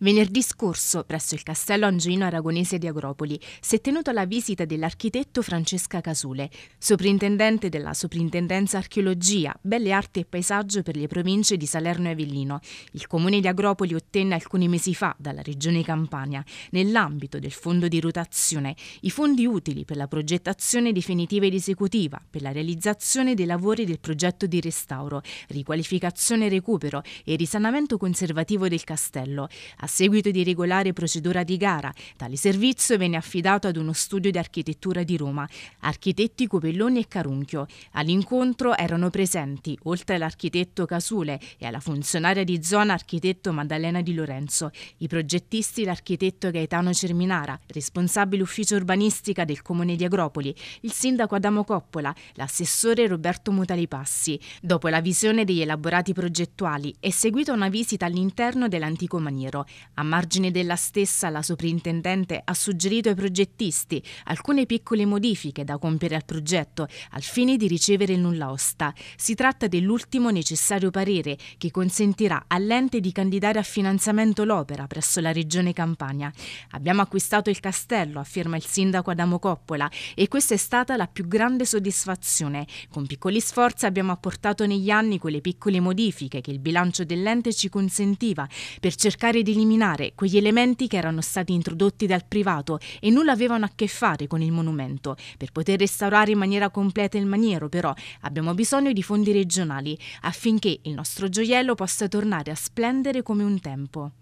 Venerdì scorso, presso il castello Angioino Aragonese di Agropoli, si è tenuta la visita dell'architetto Francesca Casule, soprintendente della Soprintendenza Archeologia, Belle Arti e Paesaggio per le province di Salerno e Avellino. Il comune di Agropoli ottenne alcuni mesi fa dalla regione Campania, nell'ambito del fondo di rotazione, i fondi utili per la progettazione definitiva ed esecutiva, per la realizzazione dei lavori del progetto di restauro, riqualificazione e recupero e risanamento conservativo del castello. A seguito di regolare procedura di gara, tale servizio venne affidato ad uno studio di architettura di Roma, architetti Copelloni e Carunchio. All'incontro erano presenti, oltre all'architetto Casule e alla funzionaria di zona architetto Maddalena Di Lorenzo, i progettisti l'architetto Gaetano Cerminara, responsabile ufficio urbanistica del comune di Agropoli, il sindaco Adamo Coppola, l'assessore Roberto Mutalipassi. Dopo la visione degli elaborati progettuali è seguita una visita all'interno dell'antico maniero. A margine della stessa, la soprintendente ha suggerito ai progettisti alcune piccole modifiche da compiere al progetto al fine di ricevere il nulla osta. Si tratta dell'ultimo necessario parere che consentirà all'ente di candidare a finanziamento l'opera presso la Regione Campania. Abbiamo acquistato il castello, afferma il sindaco Adamo Coppola, e questa è stata la più grande soddisfazione. Con piccoli sforzi abbiamo apportato negli anni quelle piccole modifiche che il bilancio dell'ente ci consentiva per cercare di limitare eliminare quegli elementi che erano stati introdotti dal privato e nulla avevano a che fare con il monumento. Per poter restaurare in maniera completa il maniero, però, abbiamo bisogno di fondi regionali affinché il nostro gioiello possa tornare a splendere come un tempo.